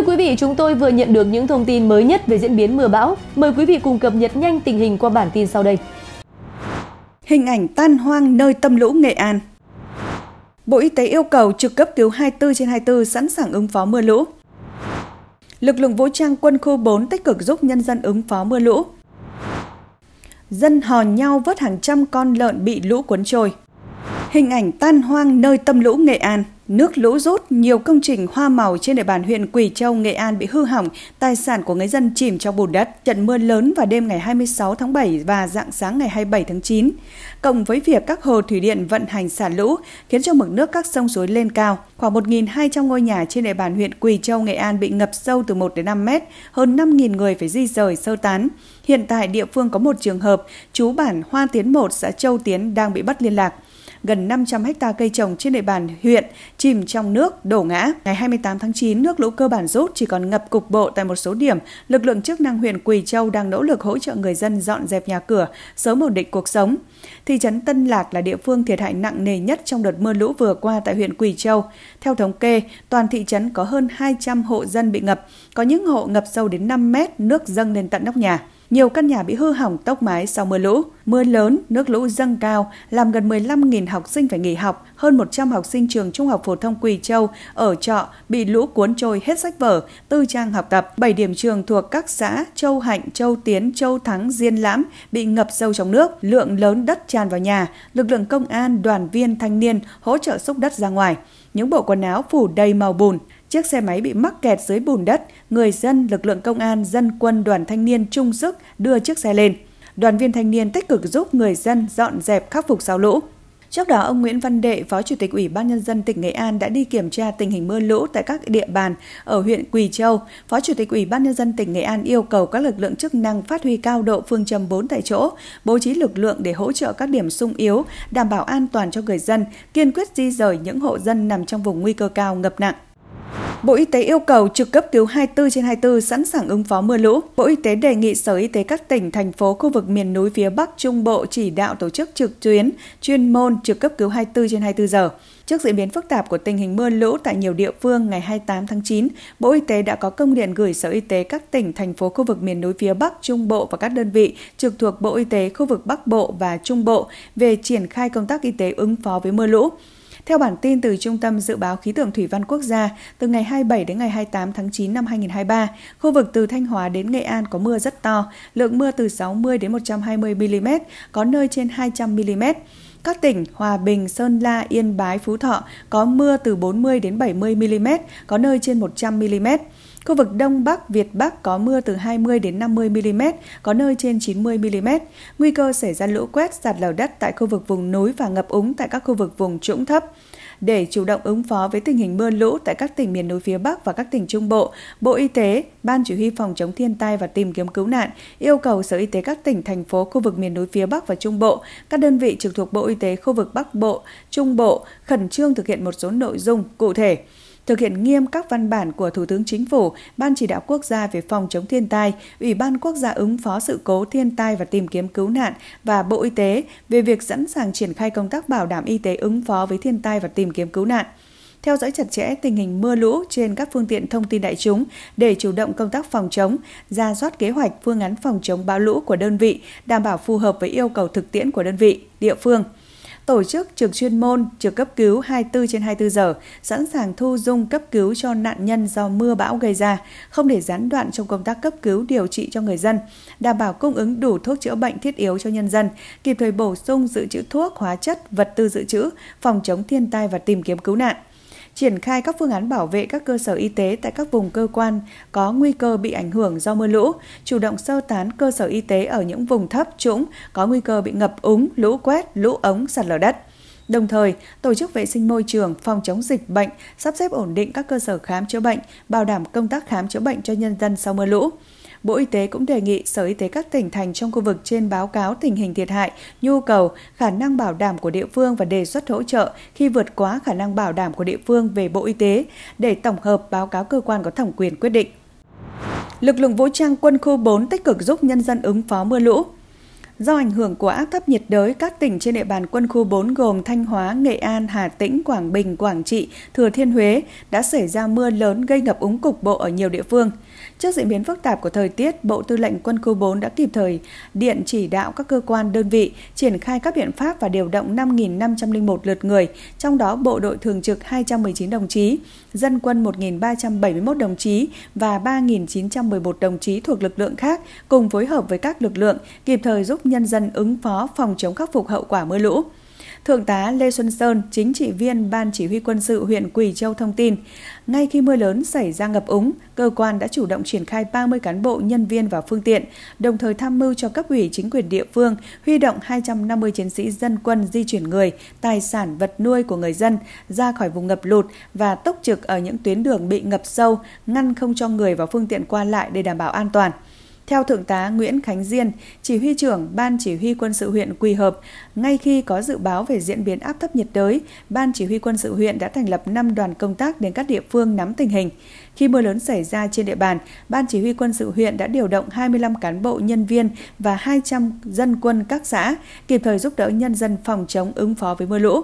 Thưa quý vị, chúng tôi vừa nhận được những thông tin mới nhất về diễn biến mưa bão. Mời quý vị cùng cập nhật nhanh tình hình qua bản tin sau đây. Hình ảnh tan hoang nơi tâm lũ Nghệ An Bộ Y tế yêu cầu trực cấp cứu 24 trên 24 sẵn sàng ứng phó mưa lũ. Lực lượng vũ trang quân khu 4 tích cực giúp nhân dân ứng phó mưa lũ. Dân hò nhau vớt hàng trăm con lợn bị lũ cuốn trôi. Hình ảnh tan hoang nơi tâm lũ Nghệ An. Nước lũ rút, nhiều công trình hoa màu trên địa bàn huyện Quỳ Châu, Nghệ An bị hư hỏng, tài sản của người dân chìm trong bùn đất. Trận mưa lớn vào đêm ngày 26 tháng 7 và dạng sáng ngày 27 tháng 9, cộng với việc các hồ thủy điện vận hành xả lũ khiến cho mực nước các sông suối lên cao. Khoảng 1.200 ngôi nhà trên địa bàn huyện Quỳ Châu, Nghệ An bị ngập sâu từ 1 đến 5 mét, hơn 5.000 người phải di rời sơ tán. Hiện tại địa phương có một trường hợp, chú bản Hoa Tiến 1, xã Châu Tiến đang bị bắt liên lạc gần 500 ha cây trồng trên địa bàn huyện chìm trong nước, đổ ngã. Ngày 28 tháng 9, nước lũ cơ bản rút chỉ còn ngập cục bộ tại một số điểm. Lực lượng chức năng huyện Quỳ Châu đang nỗ lực hỗ trợ người dân dọn dẹp nhà cửa, sớm ổn định cuộc sống. Thị trấn Tân Lạc là địa phương thiệt hại nặng nề nhất trong đợt mưa lũ vừa qua tại huyện Quỳ Châu. Theo thống kê, toàn thị trấn có hơn 200 hộ dân bị ngập, có những hộ ngập sâu đến 5 mét, nước dâng lên tận nóc nhà nhiều căn nhà bị hư hỏng tốc mái sau mưa lũ. Mưa lớn, nước lũ dâng cao làm gần 15.000 học sinh phải nghỉ học, hơn 100 học sinh trường Trung học phổ thông Quỳ Châu ở trọ bị lũ cuốn trôi hết sách vở, tư trang học tập. 7 điểm trường thuộc các xã Châu Hạnh, Châu Tiến, Châu Thắng, Diên Lãm bị ngập sâu trong nước, lượng lớn đất tràn vào nhà, lực lượng công an, đoàn viên, thanh niên hỗ trợ xúc đất ra ngoài. Những bộ quần áo phủ đầy màu bùn, Chiếc xe máy bị mắc kẹt dưới bùn đất, người dân, lực lượng công an, dân quân, đoàn thanh niên chung sức đưa chiếc xe lên. Đoàn viên thanh niên tích cực giúp người dân dọn dẹp khắc phục sau lũ. Trước đó, ông Nguyễn Văn Đệ, Phó Chủ tịch Ủy ban Nhân dân tỉnh Nghệ An đã đi kiểm tra tình hình mưa lũ tại các địa bàn ở huyện Quỳ Châu. Phó Chủ tịch Ủy ban Nhân dân tỉnh Nghệ An yêu cầu các lực lượng chức năng phát huy cao độ phương châm 4 tại chỗ, bố trí lực lượng để hỗ trợ các điểm sung yếu, đảm bảo an toàn cho người dân, kiên quyết di rời những hộ dân nằm trong vùng nguy cơ cao ngập nặng. Bộ Y tế yêu cầu trực cấp cứu 24 trên 24 sẵn sàng ứng phó mưa lũ. Bộ Y tế đề nghị Sở Y tế các tỉnh, thành phố, khu vực miền núi phía Bắc Trung Bộ chỉ đạo tổ chức trực tuyến, chuyên môn trực cấp cứu 24 trên 24 giờ. Trước diễn biến phức tạp của tình hình mưa lũ tại nhiều địa phương ngày 28 tháng 9, Bộ Y tế đã có công điện gửi Sở Y tế các tỉnh, thành phố, khu vực miền núi phía Bắc, Trung Bộ và các đơn vị trực thuộc Bộ Y tế khu vực Bắc Bộ và Trung Bộ về triển khai công tác y tế ứng phó với mưa lũ. Theo bản tin từ Trung tâm Dự báo Khí tượng Thủy văn Quốc gia, từ ngày 27 đến ngày 28 tháng 9 năm 2023, khu vực từ Thanh Hóa đến Nghệ An có mưa rất to, lượng mưa từ 60 đến 120 mm, có nơi trên 200 mm. Các tỉnh Hòa Bình, Sơn La, Yên Bái, Phú Thọ có mưa từ 40 đến 70 mm, có nơi trên 100 mm. Khu vực Đông Bắc, Việt Bắc có mưa từ 20 đến 50 mm, có nơi trên 90 mm. Nguy cơ xảy ra lũ quét, sạt lở đất tại khu vực vùng núi và ngập úng tại các khu vực vùng trũng thấp. Để chủ động ứng phó với tình hình mưa lũ tại các tỉnh miền núi phía Bắc và các tỉnh Trung Bộ, Bộ Y tế, Ban Chỉ huy Phòng chống thiên tai và tìm kiếm cứu nạn yêu cầu Sở Y tế các tỉnh, thành phố, khu vực miền núi phía Bắc và Trung Bộ, các đơn vị trực thuộc Bộ Y tế khu vực Bắc Bộ, Trung Bộ khẩn trương thực hiện một số nội dung cụ thể thực hiện nghiêm các văn bản của Thủ tướng Chính phủ, Ban chỉ đạo quốc gia về phòng chống thiên tai, Ủy ban quốc gia ứng phó sự cố thiên tai và tìm kiếm cứu nạn và Bộ Y tế về việc sẵn sàng triển khai công tác bảo đảm y tế ứng phó với thiên tai và tìm kiếm cứu nạn theo dõi chặt chẽ tình hình mưa lũ trên các phương tiện thông tin đại chúng để chủ động công tác phòng chống, ra soát kế hoạch phương án phòng chống bão lũ của đơn vị, đảm bảo phù hợp với yêu cầu thực tiễn của đơn vị, địa phương – tổ chức trực chuyên môn, trực cấp cứu 24 trên 24 giờ, sẵn sàng thu dung cấp cứu cho nạn nhân do mưa bão gây ra, không để gián đoạn trong công tác cấp cứu điều trị cho người dân, đảm bảo cung ứng đủ thuốc chữa bệnh thiết yếu cho nhân dân, kịp thời bổ sung dự trữ thuốc, hóa chất, vật tư dự trữ, phòng chống thiên tai và tìm kiếm cứu nạn triển khai các phương án bảo vệ các cơ sở y tế tại các vùng cơ quan có nguy cơ bị ảnh hưởng do mưa lũ, chủ động sơ tán cơ sở y tế ở những vùng thấp trũng có nguy cơ bị ngập úng, lũ quét, lũ ống, sạt lở đất. Đồng thời, tổ chức vệ sinh môi trường, phòng chống dịch bệnh, sắp xếp ổn định các cơ sở khám chữa bệnh, bảo đảm công tác khám chữa bệnh cho nhân dân sau mưa lũ. Bộ Y tế cũng đề nghị Sở Y tế các tỉnh thành trong khu vực trên báo cáo tình hình thiệt hại, nhu cầu, khả năng bảo đảm của địa phương và đề xuất hỗ trợ khi vượt quá khả năng bảo đảm của địa phương về Bộ Y tế để tổng hợp báo cáo cơ quan có thẩm quyền quyết định. Lực lượng vũ trang quân khu 4 tích cực giúp nhân dân ứng phó mưa lũ. Do ảnh hưởng của áp thấp nhiệt đới, các tỉnh trên địa bàn quân khu 4 gồm Thanh Hóa, Nghệ An, Hà Tĩnh, Quảng Bình, Quảng Trị, Thừa Thiên Huế đã xảy ra mưa lớn gây ngập úng cục bộ ở nhiều địa phương. Trước diễn biến phức tạp của thời tiết, Bộ Tư lệnh Quân khu 4 đã kịp thời điện chỉ đạo các cơ quan đơn vị triển khai các biện pháp và điều động 5.501 lượt người, trong đó bộ đội thường trực 219 đồng chí, dân quân 1.371 đồng chí và 3.911 đồng chí thuộc lực lượng khác cùng phối hợp với các lực lượng kịp thời giúp nhân dân ứng phó phòng chống khắc phục hậu quả mưa lũ. Thượng tá Lê Xuân Sơn, chính trị viên Ban Chỉ huy quân sự huyện Quỳ Châu thông tin, ngay khi mưa lớn xảy ra ngập úng, cơ quan đã chủ động triển khai 30 cán bộ, nhân viên và phương tiện, đồng thời tham mưu cho cấp ủy chính quyền địa phương huy động 250 chiến sĩ dân quân di chuyển người, tài sản vật nuôi của người dân ra khỏi vùng ngập lụt và tốc trực ở những tuyến đường bị ngập sâu, ngăn không cho người và phương tiện qua lại để đảm bảo an toàn. Theo Thượng tá Nguyễn Khánh Diên, Chỉ huy trưởng Ban Chỉ huy quân sự huyện Quỳ Hợp, ngay khi có dự báo về diễn biến áp thấp nhiệt đới, Ban Chỉ huy quân sự huyện đã thành lập 5 đoàn công tác đến các địa phương nắm tình hình. Khi mưa lớn xảy ra trên địa bàn, Ban Chỉ huy quân sự huyện đã điều động 25 cán bộ nhân viên và 200 dân quân các xã kịp thời giúp đỡ nhân dân phòng chống ứng phó với mưa lũ.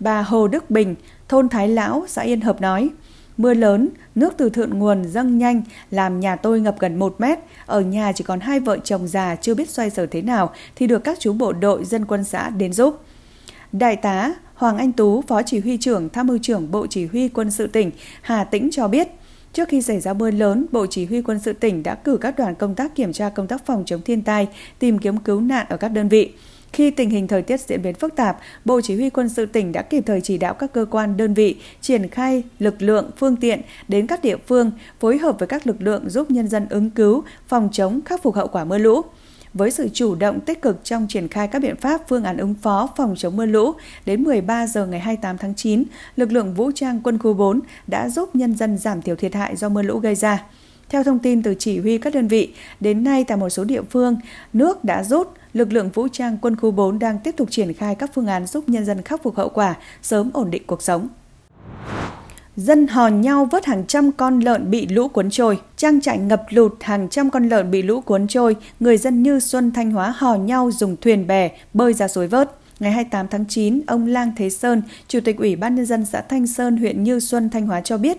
Bà Hồ Đức Bình, thôn Thái Lão, xã Yên Hợp nói – Mưa lớn, nước từ thượng nguồn dâng nhanh làm nhà tôi ngập gần 1 mét. Ở nhà chỉ còn hai vợ chồng già chưa biết xoay sở thế nào thì được các chú bộ đội dân quân xã đến giúp. Đại tá Hoàng Anh Tú, Phó Chỉ huy trưởng Tham mưu trưởng Bộ Chỉ huy Quân sự tỉnh Hà Tĩnh cho biết, Trước khi xảy ra mưa lớn, Bộ Chỉ huy quân sự tỉnh đã cử các đoàn công tác kiểm tra công tác phòng chống thiên tai, tìm kiếm cứu nạn ở các đơn vị. Khi tình hình thời tiết diễn biến phức tạp, Bộ Chỉ huy quân sự tỉnh đã kịp thời chỉ đạo các cơ quan đơn vị triển khai lực lượng, phương tiện đến các địa phương, phối hợp với các lực lượng giúp nhân dân ứng cứu, phòng chống khắc phục hậu quả mưa lũ với sự chủ động tích cực trong triển khai các biện pháp phương án ứng phó phòng chống mưa lũ, đến 13 giờ ngày 28 tháng 9, lực lượng vũ trang quân khu 4 đã giúp nhân dân giảm thiểu thiệt hại do mưa lũ gây ra. Theo thông tin từ chỉ huy các đơn vị, đến nay tại một số địa phương, nước đã rút, lực lượng vũ trang quân khu 4 đang tiếp tục triển khai các phương án giúp nhân dân khắc phục hậu quả, sớm ổn định cuộc sống. Dân hòn nhau vớt hàng trăm con lợn bị lũ cuốn trôi, trang trại ngập lụt hàng trăm con lợn bị lũ cuốn trôi, người dân Như Xuân Thanh Hóa hò nhau dùng thuyền bè bơi ra suối vớt. Ngày 28 tháng 9, ông Lang Thế Sơn, Chủ tịch Ủy ban Nhân dân xã Thanh Sơn, huyện Như Xuân, Thanh Hóa cho biết,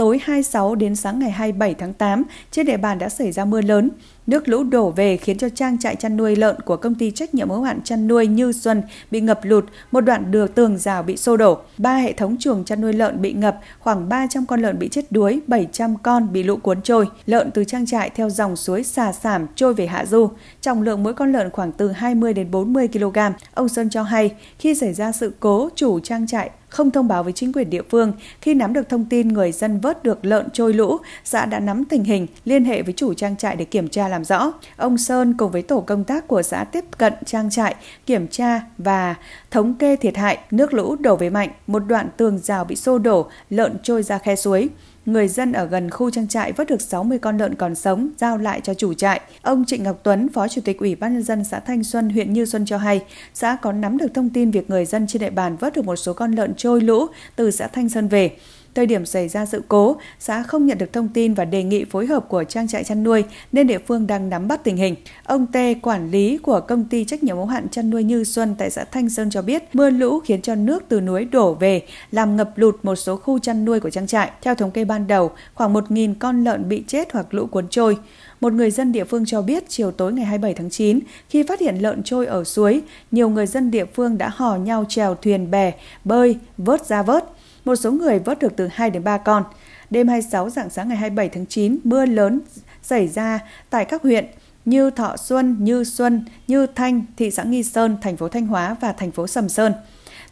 tối 26 đến sáng ngày 27 tháng 8, trên địa bàn đã xảy ra mưa lớn. Nước lũ đổ về khiến cho trang trại chăn nuôi lợn của công ty trách nhiệm hữu hạn chăn nuôi Như Xuân bị ngập lụt, một đoạn đường tường rào bị sô đổ, ba hệ thống chuồng chăn nuôi lợn bị ngập, khoảng 300 con lợn bị chết đuối, 700 con bị lũ cuốn trôi. Lợn từ trang trại theo dòng suối xà xảm trôi về hạ du, trọng lượng mỗi con lợn khoảng từ 20 đến 40 kg. Ông Sơn cho hay, khi xảy ra sự cố, chủ trang trại không thông báo với chính quyền địa phương. Khi nắm được thông tin người dân vớt được lợn trôi lũ, xã đã nắm tình hình, liên hệ với chủ trang trại để kiểm tra làm rõ. Ông Sơn cùng với tổ công tác của xã tiếp cận trang trại, kiểm tra và thống kê thiệt hại. Nước lũ đổ về mạnh, một đoạn tường rào bị xô đổ, lợn trôi ra khe suối. Người dân ở gần khu trang trại vớt được 60 con lợn còn sống, giao lại cho chủ trại. Ông Trịnh Ngọc Tuấn, Phó Chủ tịch Ủy ban nhân dân xã Thanh Xuân, huyện Như Xuân cho hay, xã có nắm được thông tin việc người dân trên địa bàn vớt được một số con lợn trôi lũ từ xã Thanh Xuân về. Thời điểm xảy ra sự cố, xã không nhận được thông tin và đề nghị phối hợp của trang trại chăn nuôi nên địa phương đang nắm bắt tình hình. Ông Tê, quản lý của công ty trách nhiệm hữu hạn chăn nuôi Như Xuân tại xã Thanh Sơn cho biết, mưa lũ khiến cho nước từ núi đổ về, làm ngập lụt một số khu chăn nuôi của trang trại. Theo thống kê ban đầu, khoảng 1.000 con lợn bị chết hoặc lũ cuốn trôi. Một người dân địa phương cho biết chiều tối ngày 27 tháng 9, khi phát hiện lợn trôi ở suối, nhiều người dân địa phương đã hò nhau trèo thuyền bè, bơi, vớt ra vớt một số người vớt được từ 2 đến 3 con. Đêm 26 dạng sáng ngày 27 tháng 9, mưa lớn xảy ra tại các huyện như Thọ Xuân, Như Xuân, Như Thanh, thị xã Nghi Sơn, thành phố Thanh Hóa và thành phố Sầm Sơn.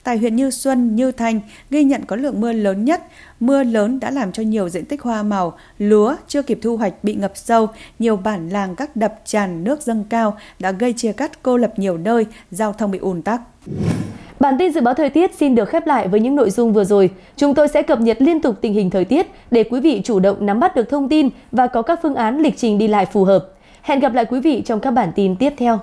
Tại huyện Như Xuân, Như Thanh ghi nhận có lượng mưa lớn nhất. Mưa lớn đã làm cho nhiều diện tích hoa màu, lúa chưa kịp thu hoạch bị ngập sâu, nhiều bản làng các đập tràn nước dâng cao đã gây chia cắt cô lập nhiều nơi, giao thông bị ùn tắc. Bản tin dự báo thời tiết xin được khép lại với những nội dung vừa rồi. Chúng tôi sẽ cập nhật liên tục tình hình thời tiết để quý vị chủ động nắm bắt được thông tin và có các phương án lịch trình đi lại phù hợp. Hẹn gặp lại quý vị trong các bản tin tiếp theo.